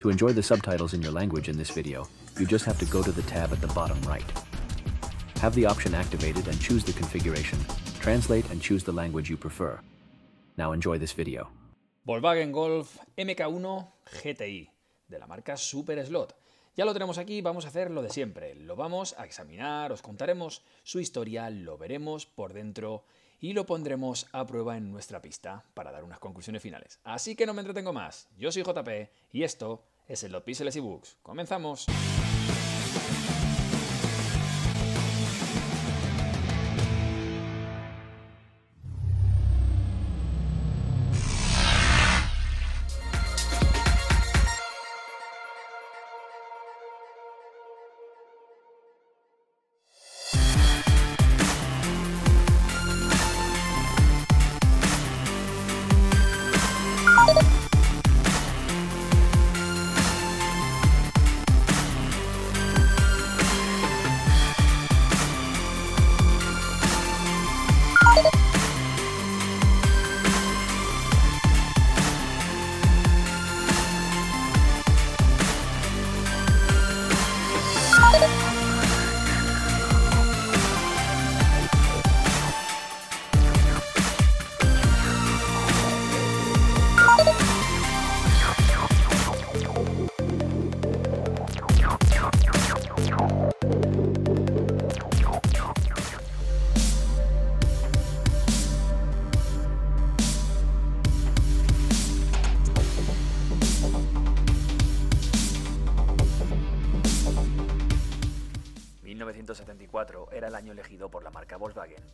To enjoy the subtitles in your language in this video, you just have to go to the tab at the bottom right. Have the option activated and choose the configuration, translate and choose the language you prefer. Now enjoy this video. Volkswagen Golf MK1 GTI, de la marca Super Slot. Ya lo tenemos aquí, vamos a hacer lo de siempre. Lo vamos a examinar, os contaremos su historia, lo veremos por dentro y lo pondremos a prueba en nuestra pista para dar unas conclusiones finales. Así que no me entretengo más. Yo soy JP y esto es el Lot y Books. ¡Comenzamos!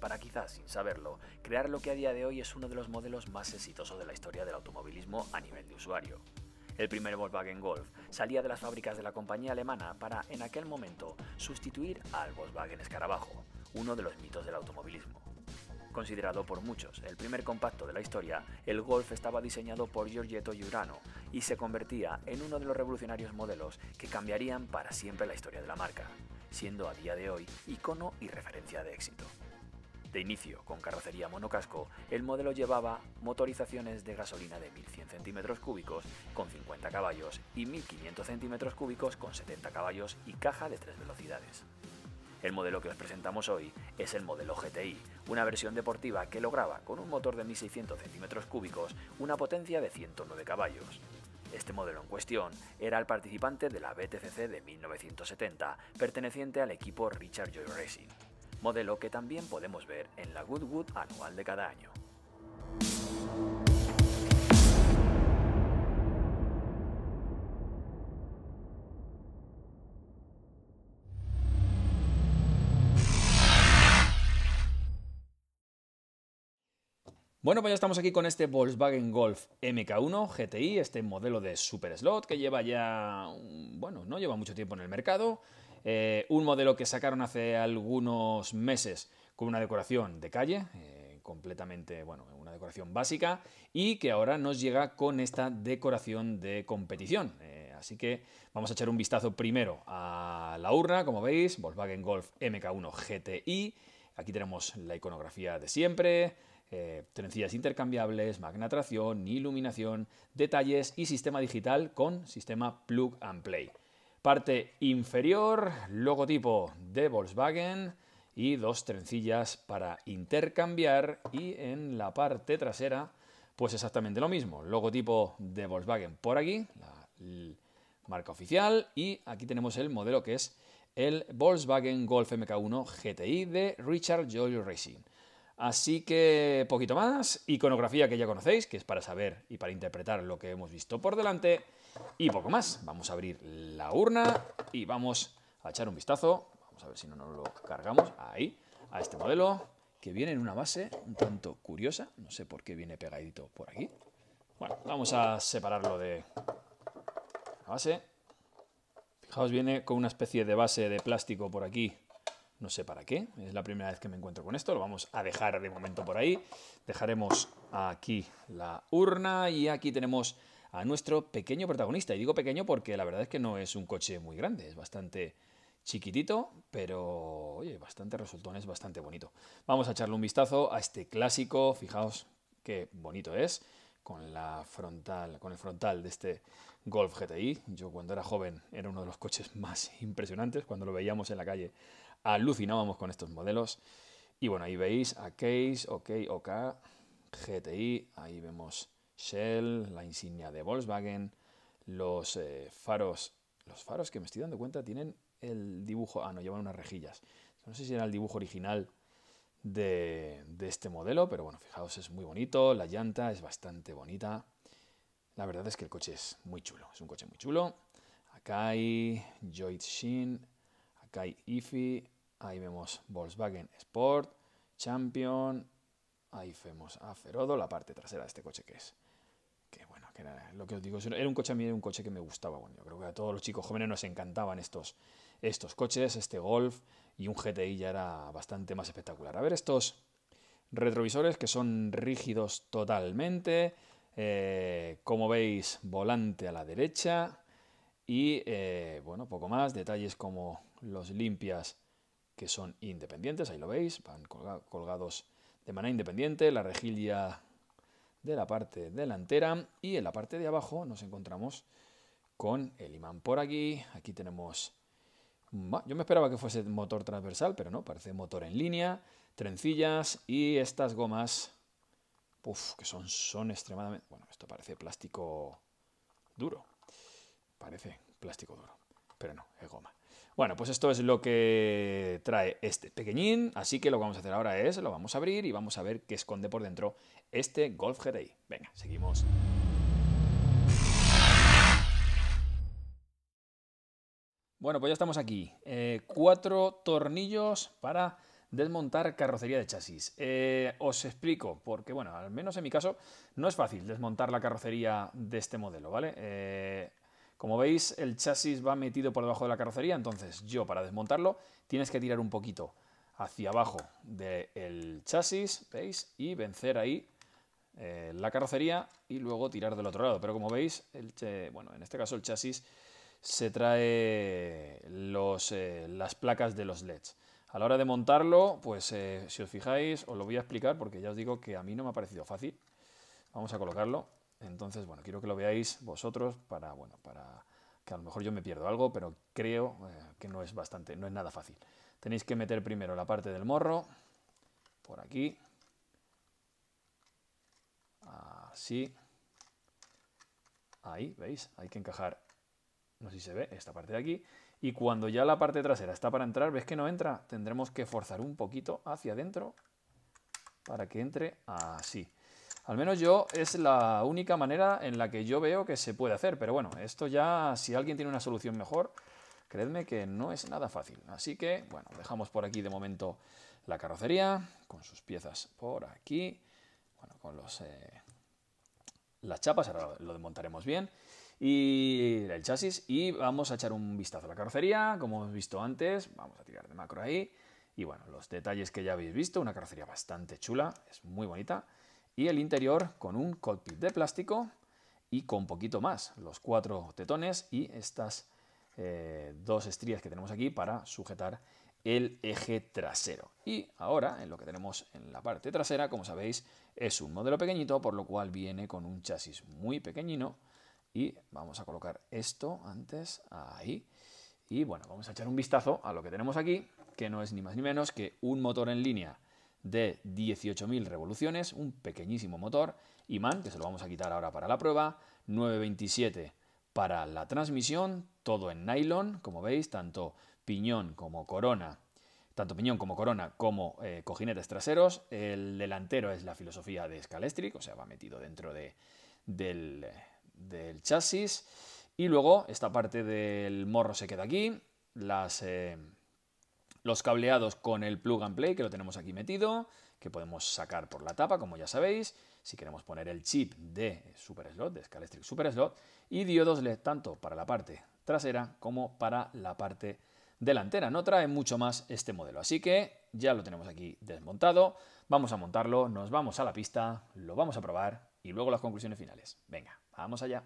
para quizás sin saberlo crear lo que a día de hoy es uno de los modelos más exitosos de la historia del automovilismo a nivel de usuario. El primer Volkswagen Golf salía de las fábricas de la compañía alemana para, en aquel momento, sustituir al Volkswagen Escarabajo, uno de los mitos del automovilismo. Considerado por muchos el primer compacto de la historia, el Golf estaba diseñado por Giorgetto Giurano y se convertía en uno de los revolucionarios modelos que cambiarían para siempre la historia de la marca, siendo a día de hoy icono y referencia de éxito. De inicio, con carrocería monocasco, el modelo llevaba motorizaciones de gasolina de 1100 centímetros cúbicos con 50 caballos y 1500 centímetros cúbicos con 70 caballos y caja de tres velocidades. El modelo que os presentamos hoy es el modelo GTI, una versión deportiva que lograba con un motor de 1600 centímetros cúbicos una potencia de 109 caballos. Este modelo en cuestión era el participante de la BTCC de 1970, perteneciente al equipo Richard Joy Racing modelo que también podemos ver en la Goodwood anual de cada año. Bueno, pues ya estamos aquí con este Volkswagen Golf MK1 GTI, este modelo de Super Slot que lleva ya, bueno, no lleva mucho tiempo en el mercado, eh, un modelo que sacaron hace algunos meses con una decoración de calle, eh, completamente, bueno, una decoración básica, y que ahora nos llega con esta decoración de competición. Eh, así que vamos a echar un vistazo primero a la urna, como veis, Volkswagen Golf MK1 GTI. Aquí tenemos la iconografía de siempre, trencillas intercambiables, magna iluminación, detalles y sistema digital con sistema plug and play parte inferior, logotipo de Volkswagen y dos trencillas para intercambiar y en la parte trasera pues exactamente lo mismo, logotipo de Volkswagen por aquí, la, marca oficial y aquí tenemos el modelo que es el Volkswagen Golf MK1 GTI de Richard Joy Racing. Así que poquito más, iconografía que ya conocéis, que es para saber y para interpretar lo que hemos visto por delante, y poco más. Vamos a abrir la urna y vamos a echar un vistazo, vamos a ver si no nos lo cargamos, ahí, a este modelo, que viene en una base un tanto curiosa, no sé por qué viene pegadito por aquí. Bueno, vamos a separarlo de la base. Fijaos, viene con una especie de base de plástico por aquí, no sé para qué, es la primera vez que me encuentro con esto, lo vamos a dejar de momento por ahí, dejaremos aquí la urna y aquí tenemos a nuestro pequeño protagonista, y digo pequeño porque la verdad es que no es un coche muy grande, es bastante chiquitito, pero oye, bastante resultón, es bastante bonito. Vamos a echarle un vistazo a este clásico, fijaos qué bonito es, con, la frontal, con el frontal de este Golf GTI. Yo cuando era joven era uno de los coches más impresionantes, cuando lo veíamos en la calle alucinábamos con estos modelos. Y bueno, ahí veis a Case, OK, OK, GTI, ahí vemos Shell, la insignia de Volkswagen, los eh, faros, los faros que me estoy dando cuenta tienen el dibujo, ah, no, llevan unas rejillas. No sé si era el dibujo original de, este modelo, pero bueno, fijaos, es muy bonito, la llanta es bastante bonita. La verdad es que el coche es muy chulo, es un coche muy chulo. Acá hay Joy Shin, acá hay Ifi, Ahí vemos Volkswagen Sport, Champion. Ahí vemos a Ferodo, la parte trasera de este coche que es. bueno, era lo que os digo. Era un coche a mí, era un coche que me gustaba. Bueno, yo creo que a todos los chicos jóvenes nos encantaban estos, estos coches, este Golf y un GTI ya era bastante más espectacular. A ver, estos retrovisores que son rígidos totalmente. Eh, como veis, volante a la derecha. Y eh, bueno, poco más. Detalles como los limpias que son independientes, ahí lo veis, van colgados de manera independiente, la rejilla de la parte delantera y en la parte de abajo nos encontramos con el imán por aquí, aquí tenemos, yo me esperaba que fuese motor transversal, pero no, parece motor en línea, trencillas y estas gomas, uf, que son, son extremadamente, bueno, esto parece plástico duro, parece plástico duro, pero no, es goma. Bueno, pues esto es lo que trae este pequeñín, así que lo que vamos a hacer ahora es, lo vamos a abrir y vamos a ver qué esconde por dentro este Golf GTI. Venga, seguimos. Bueno, pues ya estamos aquí. Eh, cuatro tornillos para desmontar carrocería de chasis. Eh, os explico, porque bueno, al menos en mi caso no es fácil desmontar la carrocería de este modelo, ¿vale? Eh, como veis, el chasis va metido por debajo de la carrocería, entonces yo para desmontarlo tienes que tirar un poquito hacia abajo del chasis, ¿veis? Y vencer ahí eh, la carrocería y luego tirar del otro lado. Pero como veis, el bueno, en este caso el chasis se trae eh, las placas de los LEDs. A la hora de montarlo, pues eh, si os fijáis, os lo voy a explicar porque ya os digo que a mí no me ha parecido fácil. Vamos a colocarlo. Entonces, bueno, quiero que lo veáis vosotros para, bueno, para que a lo mejor yo me pierdo algo, pero creo eh, que no es bastante, no es nada fácil. Tenéis que meter primero la parte del morro, por aquí, así, ahí, ¿veis? Hay que encajar, no sé si se ve, esta parte de aquí, y cuando ya la parte trasera está para entrar, ¿ves que no entra? Tendremos que forzar un poquito hacia adentro para que entre así. Al menos yo es la única manera en la que yo veo que se puede hacer. Pero bueno, esto ya, si alguien tiene una solución mejor, creedme que no es nada fácil. Así que, bueno, dejamos por aquí de momento la carrocería, con sus piezas por aquí, bueno, con los, eh, las chapas, ahora lo desmontaremos bien, y el chasis, y vamos a echar un vistazo a la carrocería, como hemos visto antes, vamos a tirar de macro ahí, y bueno, los detalles que ya habéis visto, una carrocería bastante chula, es muy bonita, y el interior con un cockpit de plástico y con poquito más, los cuatro tetones y estas eh, dos estrías que tenemos aquí para sujetar el eje trasero. Y ahora, en lo que tenemos en la parte trasera, como sabéis, es un modelo pequeñito, por lo cual viene con un chasis muy pequeñino. Y vamos a colocar esto antes ahí. Y bueno, vamos a echar un vistazo a lo que tenemos aquí, que no es ni más ni menos que un motor en línea de 18.000 revoluciones, un pequeñísimo motor, imán, que se lo vamos a quitar ahora para la prueba, 927 para la transmisión, todo en nylon, como veis, tanto piñón como corona, tanto piñón como corona como eh, cojinetes traseros, el delantero es la filosofía de Scalestric, o sea, va metido dentro de, del, chasis, y luego esta parte del morro se queda aquí, las... Eh, los cableados con el plug and play, que lo tenemos aquí metido, que podemos sacar por la tapa, como ya sabéis, si queremos poner el chip de Super Slot, de Scalestric Super Slot, y diodos tanto para la parte trasera como para la parte delantera. No trae mucho más este modelo, así que ya lo tenemos aquí desmontado, vamos a montarlo, nos vamos a la pista, lo vamos a probar y luego las conclusiones finales. Venga, vamos allá.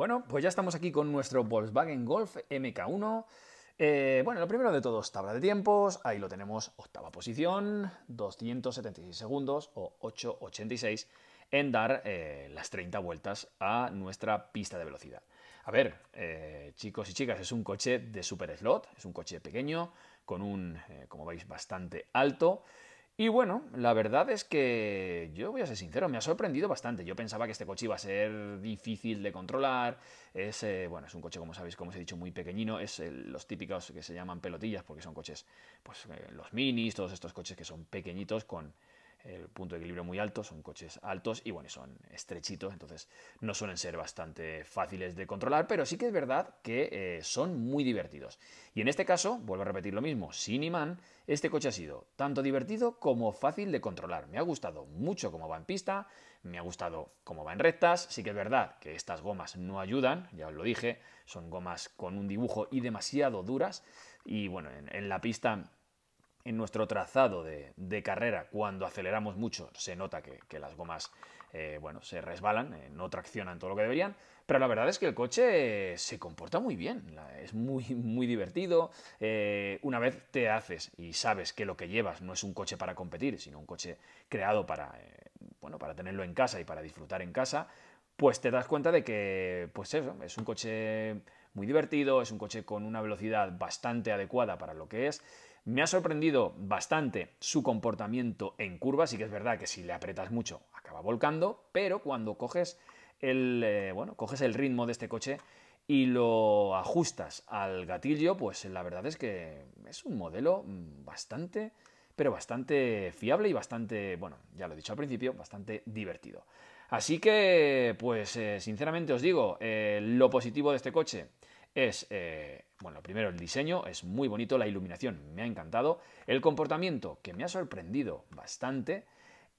Bueno, pues ya estamos aquí con nuestro Volkswagen Golf MK1. Eh, bueno, lo primero de todo tabla de tiempos. Ahí lo tenemos, octava posición, 276 segundos o 8,86 en dar eh, las 30 vueltas a nuestra pista de velocidad. A ver, eh, chicos y chicas, es un coche de super slot, es un coche pequeño, con un, como veis, bastante alto. Y bueno, la verdad es que yo voy a ser sincero, me ha sorprendido bastante. Yo pensaba que este coche iba a ser difícil de controlar. Es, eh, bueno, es un coche, como sabéis, como os he dicho, muy pequeñino. Es eh, los típicos que se llaman pelotillas, porque son coches, pues eh, los minis, todos estos coches que son pequeñitos con, el punto de equilibrio muy alto, son coches altos y bueno, son estrechitos, entonces no suelen ser bastante fáciles de controlar, pero sí que es verdad que eh, son muy divertidos. Y en este caso, vuelvo a repetir lo mismo, sin imán, este coche ha sido tanto divertido como fácil de controlar. Me ha gustado mucho cómo va en pista, me ha gustado cómo va en rectas, sí que es verdad que estas gomas no ayudan, ya os lo dije, son gomas con un dibujo y demasiado duras, y bueno, en la pista en nuestro trazado de, carrera, cuando aceleramos mucho, se nota que, las gomas eh, bueno, se resbalan, eh, no traccionan todo lo que deberían, pero la verdad es que el coche se comporta muy bien, es muy, muy divertido. Eh, una vez te haces y sabes que lo que llevas no es un coche para competir, sino un coche creado para, bueno, para tenerlo en casa y para disfrutar en casa, pues te das cuenta de que pues es un coche muy divertido, es un coche con una velocidad bastante adecuada para lo que es me ha sorprendido bastante su comportamiento en curvas, sí que es verdad que si le apretas mucho acaba volcando, pero cuando coges el, eh, bueno, coges el ritmo de este coche y lo ajustas al gatillo, pues la verdad es que es un modelo mm, bastante, pero bastante fiable y bastante, bueno, ya lo he dicho al principio, bastante divertido. Así que, pues eh, sinceramente os digo, eh, lo positivo de este coche, es, eh, bueno, primero el diseño, es muy bonito, la iluminación me ha encantado, el comportamiento que me ha sorprendido bastante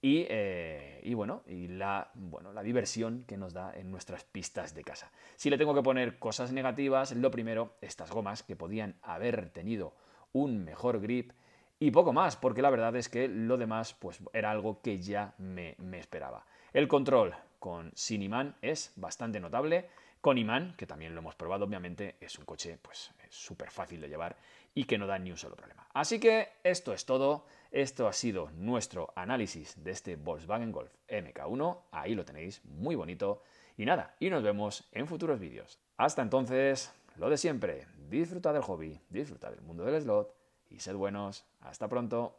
eh, y, bueno, y la, bueno, la diversión que nos da en nuestras pistas de casa. Si le tengo que poner cosas negativas, lo primero, estas gomas que podían haber tenido un mejor grip y poco más, porque la verdad es que lo demás pues, era algo que ya me, me esperaba. El control con sin es bastante notable con imán, que también lo hemos probado, obviamente es un coche pues eh, súper fácil de llevar y que no da ni un solo problema. Así que esto es todo, esto ha sido nuestro análisis de este Volkswagen Golf MK1, ahí lo tenéis, muy bonito. Y nada, y nos vemos en futuros vídeos. Hasta entonces, lo de siempre, disfruta del hobby, disfrutad del mundo del slot y sed buenos. Hasta pronto.